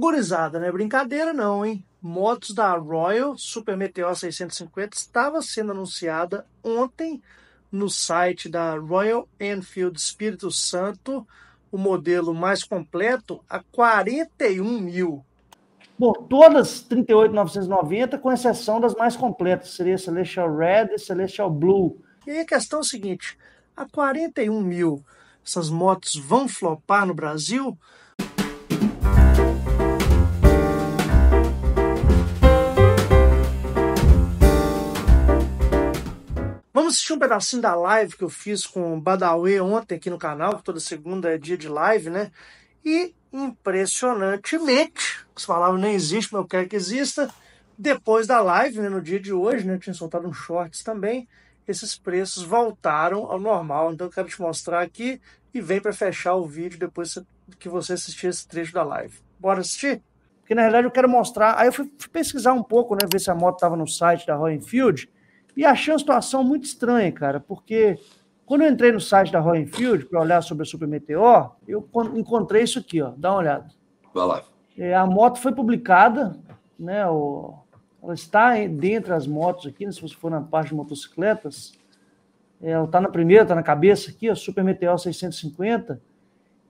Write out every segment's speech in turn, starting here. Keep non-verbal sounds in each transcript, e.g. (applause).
categorizada, né? Brincadeira não, hein? Motos da Royal Super Meteor 650 estava sendo anunciada ontem no site da Royal Enfield Espírito Santo, o modelo mais completo a 41 mil. Bom, todas 38.990, com exceção das mais completas, seria Celestial Red e Celestial Blue. E aí a questão é a seguinte: a 41 mil, essas motos vão flopar no Brasil? Vamos assistir um pedacinho da live que eu fiz com o Badawi ontem aqui no canal, que toda segunda é dia de live, né? E, impressionantemente, essa palavra nem existe, mas eu quero que exista, depois da live, né, no dia de hoje, né, eu tinha soltado um shorts também, esses preços voltaram ao normal. Então eu quero te mostrar aqui e vem para fechar o vídeo depois que você assistir esse trecho da live. Bora assistir? Porque na realidade eu quero mostrar. Aí eu fui pesquisar um pouco, né? Ver se a moto estava no site da Royal Enfield. E achei uma situação muito estranha, cara, porque quando eu entrei no site da Royal Field para olhar sobre a Super Meteor, eu encontrei isso aqui, ó. Dá uma olhada. Vai lá. É, a moto foi publicada, né? O, ela está dentro as motos aqui, né, se você for na parte de motocicletas. É, ela está na primeira, está na cabeça aqui, ó, Super Meteor 650.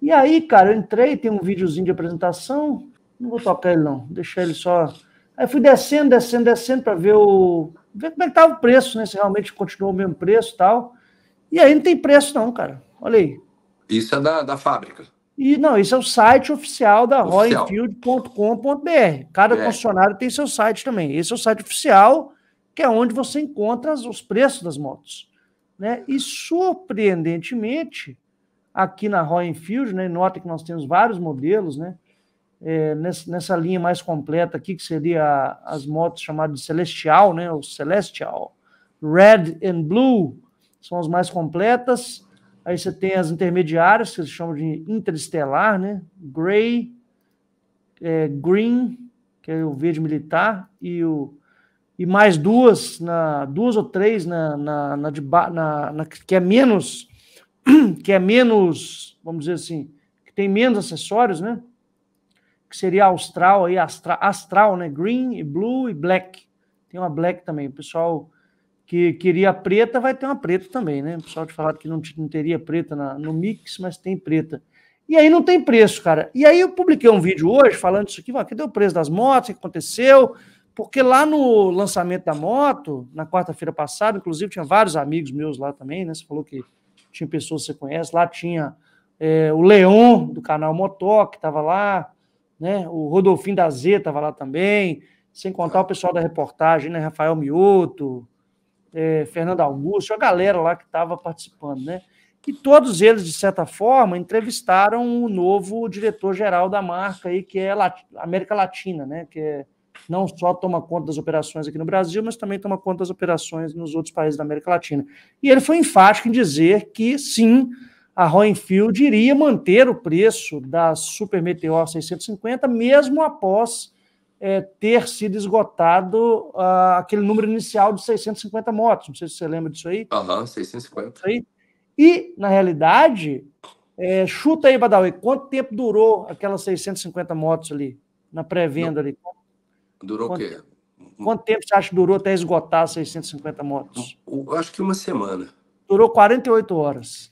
E aí, cara, eu entrei, tem um videozinho de apresentação. Não vou tocar ele, não. Deixar ele só. Aí fui descendo, descendo, descendo para ver o ver como é que tava tá o preço, né? Se realmente continuou o mesmo preço e tal. E aí não tem preço, não, cara. Olha aí. Isso é da, da fábrica. E não, isso é o site oficial da royfield.com.br. Cada é. concessionário tem seu site também. Esse é o site oficial, que é onde você encontra os preços das motos. Né? E surpreendentemente, aqui na Royal Enfield, né, nota que nós temos vários modelos, né? é, nessa linha mais completa aqui, que seria as motos chamadas de Celestial, né, o Celestial, Red and Blue, são as mais completas, aí você tem as intermediárias, que se chamam de Interestelar, né, Gray é, Green, que é o verde militar, e, o, e mais duas, na, duas ou três na, na, na, de, na, na que é menos, (clears throat) que é menos, vamos dizer assim, que tem menos acessórios, né, que seria austral, aí, astra, astral, né? Green e blue e black. Tem uma black também. O pessoal que queria preta vai ter uma preta também, né? O pessoal te falado que não, não teria preta na, no mix, mas tem preta. E aí não tem preço, cara. E aí eu publiquei um vídeo hoje falando isso aqui, que deu o preço das motos, o que aconteceu? Porque lá no lançamento da moto, na quarta-feira passada, inclusive tinha vários amigos meus lá também, né? Você falou que tinha pessoas que você conhece, lá tinha é, o Leon, do canal Motoc, que estava lá, né? O Rodolfinho da Z estava lá também, sem contar o pessoal da reportagem, né? Rafael Mioto, é, Fernando Augusto, a galera lá que estava participando, né? E todos eles, de certa forma, entrevistaram o novo diretor-geral da marca aí, que é Lat América Latina, né? Que é, não só toma conta das operações aqui no Brasil, mas também toma conta das operações nos outros países da América Latina. E ele foi enfático em dizer que sim, a Roenfield iria manter o preço da Super Meteor 650, mesmo após é, ter sido esgotado uh, aquele número inicial de 650 motos. Não sei se você lembra disso aí. Aham, uhum, 650. Aí. E, na realidade, é, chuta aí, Badawi, quanto tempo durou aquelas 650 motos ali, na pré-venda ali? Durou quanto o quê? Quanto tempo você acha que durou até esgotar 650 motos? Eu acho que uma semana. Durou 48 horas.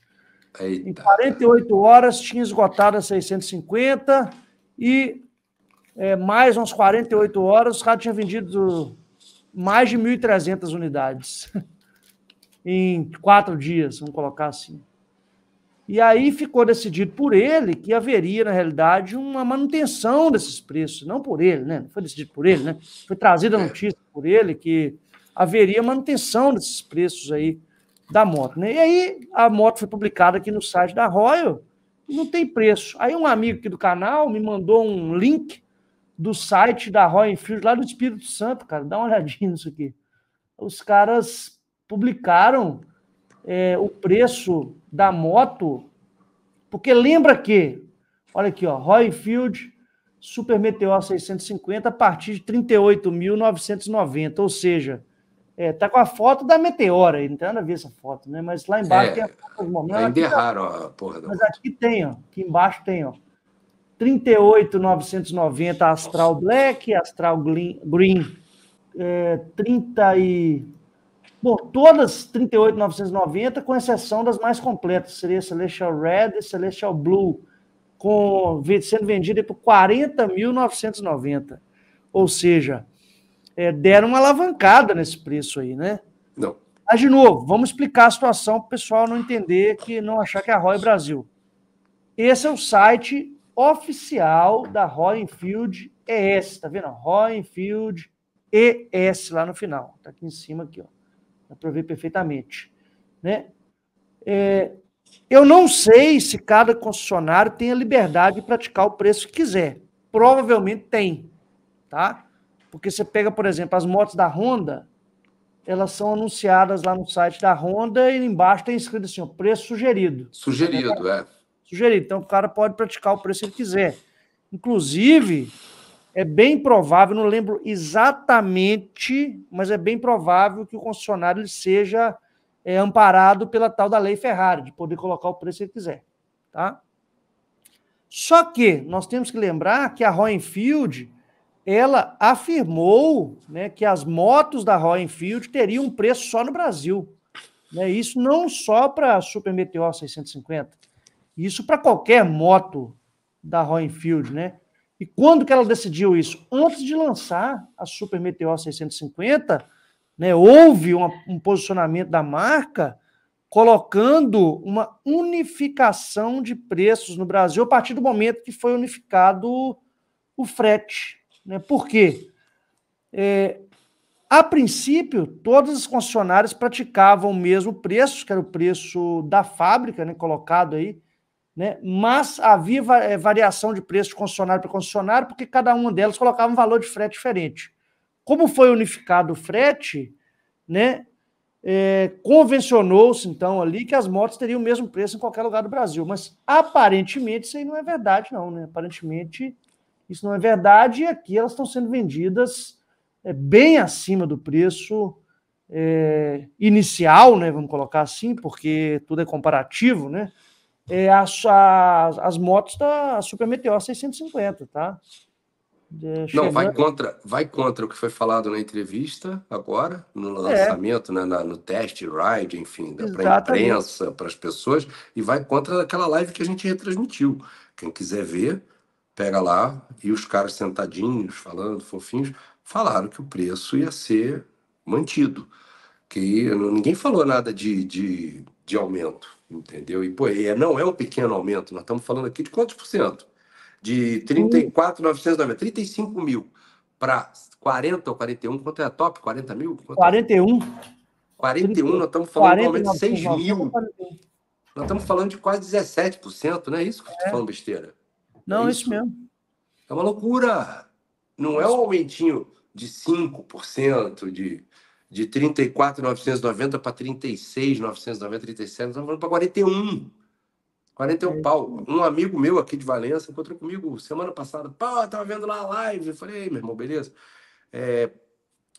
Eita. Em 48 horas tinha esgotado as 650 e é, mais umas 48 horas os caras tinham vendido mais de 1.300 unidades (laughs) em quatro dias, vamos colocar assim. E aí ficou decidido por ele que haveria, na realidade, uma manutenção desses preços, não por ele, né? Não foi decidido por ele, né? Foi trazida a é. notícia por ele que haveria manutenção desses preços aí da moto, né? E aí a moto foi publicada aqui no site da Royal, não tem preço. Aí um amigo aqui do canal me mandou um link do site da Royal Enfield lá do Espírito Santo, cara, dá uma olhadinha nisso aqui. Os caras publicaram é, o preço da moto, porque lembra que, olha aqui, ó, Royal Enfield Super Meteor 650 a partir de 38.990, ou seja, é, tá com a foto da meteora aí, não tem nada a ver essa foto, né? Mas lá embaixo é, tem a foto do Ainda é raro a porra da Mas aqui tem, ó. Aqui embaixo tem, ó. 38,990 Astral Nossa. Black, Astral Green. É, 30 e... Bom, todas 38,990, com exceção das mais completas. Seria Celestial Red e Celestial Blue, com, sendo vendida por 40.990. Ou seja, é, deram uma alavancada nesse preço aí, né? Não. Mas, de novo, vamos explicar a situação para o pessoal não entender que não achar que é a Roy Brasil. Esse é o site oficial da Roy Enfield ES, tá vendo? Roy Enfield ES lá no final, tá aqui em cima aqui, ó. Dá para ver perfeitamente, né? É, eu não sei se cada concessionário tem a liberdade de praticar o preço que quiser. Provavelmente tem, tá? Porque você pega, por exemplo, as motos da Honda, elas são anunciadas lá no site da Honda e embaixo tem escrito assim, ó, preço sugerido. Sugerido, é. Sugerido. Então o cara pode praticar o preço que ele quiser. Inclusive, é bem provável, não lembro exatamente, mas é bem provável que o concessionário ele seja é, amparado pela tal da lei Ferrari, de poder colocar o preço que ele quiser. Tá? Só que nós temos que lembrar que a Roenfield ela afirmou né, que as motos da Royal Enfield teriam um preço só no Brasil. Né? Isso não só para a Super Meteor 650, isso para qualquer moto da Royal Enfield, né? E quando que ela decidiu isso? Antes de lançar a Super Meteor 650, né, houve uma, um posicionamento da marca colocando uma unificação de preços no Brasil a partir do momento que foi unificado o frete. Né? Por quê? É, a princípio, todas as concessionárias praticavam o mesmo preço, que era o preço da fábrica, né, colocado aí, né, mas havia é, variação de preço de concessionário para concessionário, porque cada uma delas colocava um valor de frete diferente. Como foi unificado o frete, né, é, convencionou-se então ali que as motos teriam o mesmo preço em qualquer lugar do Brasil, mas aparentemente isso aí não é verdade, não, né? Aparentemente isso não é verdade, e aqui elas estão sendo vendidas é, bem acima do preço é, inicial, né? Vamos colocar assim, porque tudo é comparativo, né? É, as, as, as motos da Super Meteor 650, tá? É, não, vai contra, vai contra o que foi falado na entrevista agora, no é. lançamento, é. né, na, no teste, ride, enfim, para a imprensa, para as pessoas, e vai contra aquela live que a gente retransmitiu. Quem quiser ver, pega lá, e os caras sentadinhos, falando, fofinhos, falaram que o preço ia ser mantido. Que ninguém falou nada de, de, de aumento, entendeu? E, pô, é, não é um pequeno aumento, nós estamos falando aqui de quantos por cento? De 34,990, 35 mil para 40 ou 41, quanto é a top? 40 mil? Quanto 41. É? 41, nós estamos falando 40, de um aumento de 6 mil. Nós estamos falando de quase 17%, não é isso que eu estou é. falando besteira? É não, é isso, isso mesmo. É uma loucura. Não é um aumentinho de 5%, de, de 34,990 para 36,990, 37, estamos falando para 41. 41 é. pau. Um amigo meu aqui de Valença encontrou comigo semana passada. Pô, eu tava vendo lá a live. Eu falei, meu irmão, beleza? É,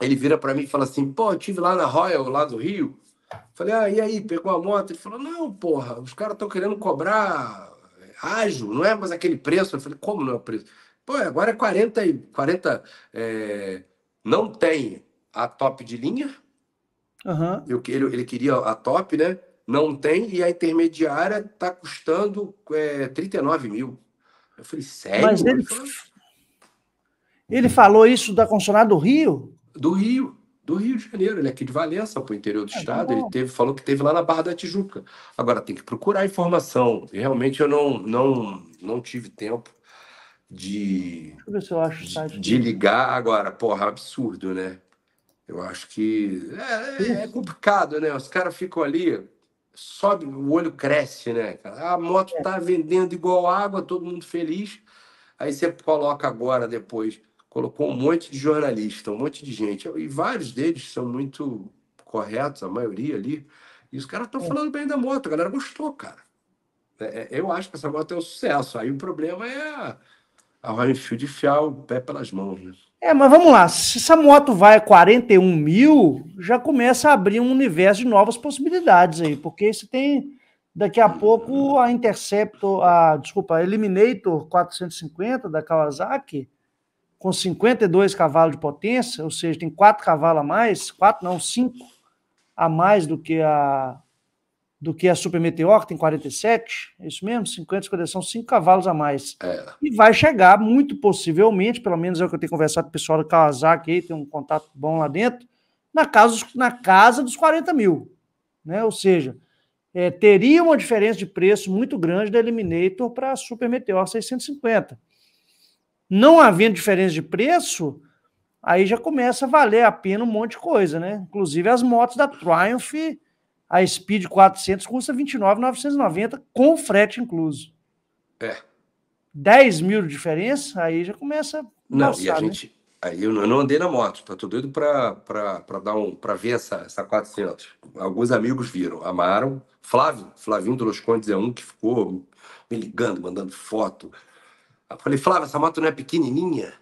ele vira para mim e fala assim: pô, eu tive lá na Royal, lá do Rio. falei, ah, e aí? Pegou a moto? Ele falou: não, porra, os caras estão querendo cobrar ágil, não é mais aquele preço. Eu falei, como não é o preço? Pô, agora é 40, 40 é, não tem a top de linha. Uhum. Eu, ele, ele queria a top, né? Não tem, e a intermediária está custando é, 39 mil. Eu falei, sério? Mas ele, ele falou isso da concessionária do Rio? Do Rio do Rio de Janeiro, ele é aqui de Valença, para o interior do é, tá estado, ele teve, falou que teve lá na Barra da Tijuca. Agora tem que procurar informação. E realmente eu não, não, não tive tempo de, de, de, ligar agora. Porra, é absurdo, né? Eu acho que é, é, é complicado, né? Os caras ficam ali, sobe, o olho cresce, né? A moto é. tá vendendo igual água, todo mundo feliz. Aí você coloca agora, depois, colocou um monte de jornalista, um monte de gente, e vários deles são muito corretos, a maioria ali, e os caras estão é. falando bem da moto, a galera gostou, cara. É, é, eu acho que essa moto é um sucesso, aí o problema é a, a Homefield enfiar o pé pelas mãos, né? É, mas vamos lá, se essa moto vai a 41 mil, já começa a abrir um universo de novas possibilidades aí, porque você tem daqui a pouco a Interceptor, a, desculpa, a Eliminator 450 da Kawasaki, com 52 cavalos de potência, ou seja, tem quatro cavalos a mais, quatro não, cinco a mais do que a do que a Super Meteor, que tem 47, é isso mesmo? 50, 50 são 5 cavalos a mais. É. E vai chegar, muito possivelmente, pelo menos é o que eu tenho conversado com o pessoal do Kawasaki, aí, tem um contato bom lá dentro, na casa, na casa dos 40 mil. Né? Ou seja, é, teria uma diferença de preço muito grande da Eliminator para a Super Meteor 650 não havendo diferença de preço, aí já começa a valer a pena um monte de coisa, né? Inclusive as motos da Triumph, a Speed 400 custa 29.990 com frete incluso. É. 10 mil de diferença, aí já começa. A não, passar, e a né? gente. Aí eu não andei na moto, tá tudo doido para dar um para ver essa, essa 400. Alguns amigos viram, amaram. Flávio, Flavinho dos Condes é um que ficou me ligando, mandando foto. Eu falei, Flávio, essa moto não é pequenininha?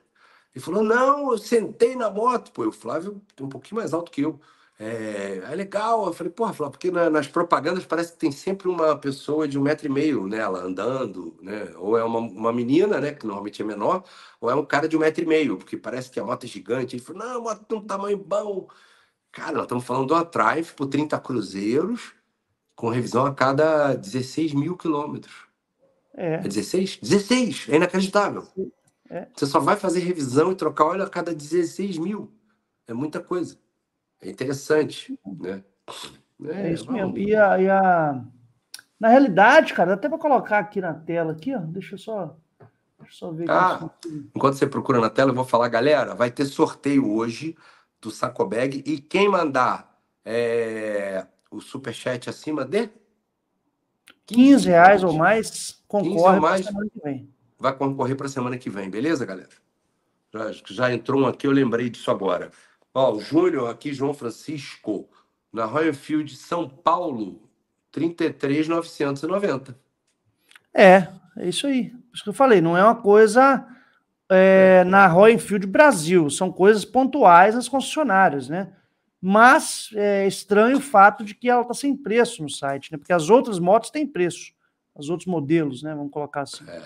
Ele falou, não, eu sentei na moto. Pô, o Flávio tem um pouquinho mais alto que eu. É, é legal. Eu falei, porra, Flávio, porque na, nas propagandas parece que tem sempre uma pessoa de um metro e meio nela andando, né? Ou é uma, uma menina, né, que normalmente é menor, ou é um cara de um metro e meio, porque parece que a moto é gigante. Ele falou, não, a moto tem um tamanho bom. Cara, nós estamos falando de uma Triumph por 30 cruzeiros, com revisão a cada 16 mil quilômetros. É. 16? É 16! É inacreditável. É. Você só vai fazer revisão e trocar óleo a cada 16 mil. É muita coisa. É interessante, né? É, é isso vamos... mesmo. E a, e a, Na realidade, cara, até para colocar aqui na tela, aqui, ó, deixa eu só. Deixa só ver ah, enquanto você procura na tela, eu vou falar, galera, vai ter sorteio hoje do Sacobag e quem mandar é, o superchat acima de 15 reais ou mais concorre para a semana que vem. Vai concorrer para a semana que vem, beleza, galera? Já, já entrou um aqui, eu lembrei disso agora. Paulo Júnior aqui, João Francisco, na Royal Field, São Paulo, 33,990. É, é isso aí. Isso que eu falei, não é uma coisa é, é. na Royal Field Brasil, são coisas pontuais nas concessionárias, né? mas é estranho o fato de que ela está sem preço no site, né? Porque as outras motos têm preço, os outros modelos, né? Vamos colocar assim. É.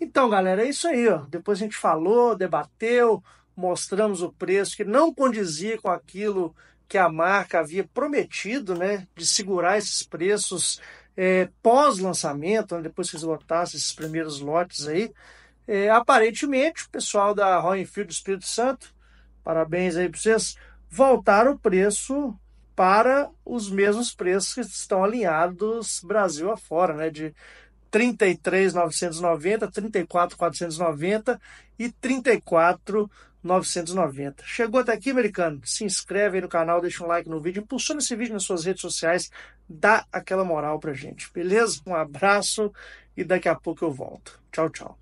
Então, galera, é isso aí. Ó. Depois a gente falou, debateu, mostramos o preço que não condizia com aquilo que a marca havia prometido, né? De segurar esses preços é, pós-lançamento, né, depois que esgotasse esses primeiros lotes aí. É, aparentemente, o pessoal da Royal Enfield do Espírito Santo, parabéns aí para vocês voltar o preço para os mesmos preços que estão alinhados Brasil afora, né? De 33,990, 34,490 e 34,990. Chegou até aqui, americano? Se inscreve aí no canal, deixa um like no vídeo, impulsiona esse vídeo nas suas redes sociais, dá aquela moral pra gente, beleza? Um abraço e daqui a pouco eu volto. Tchau, tchau.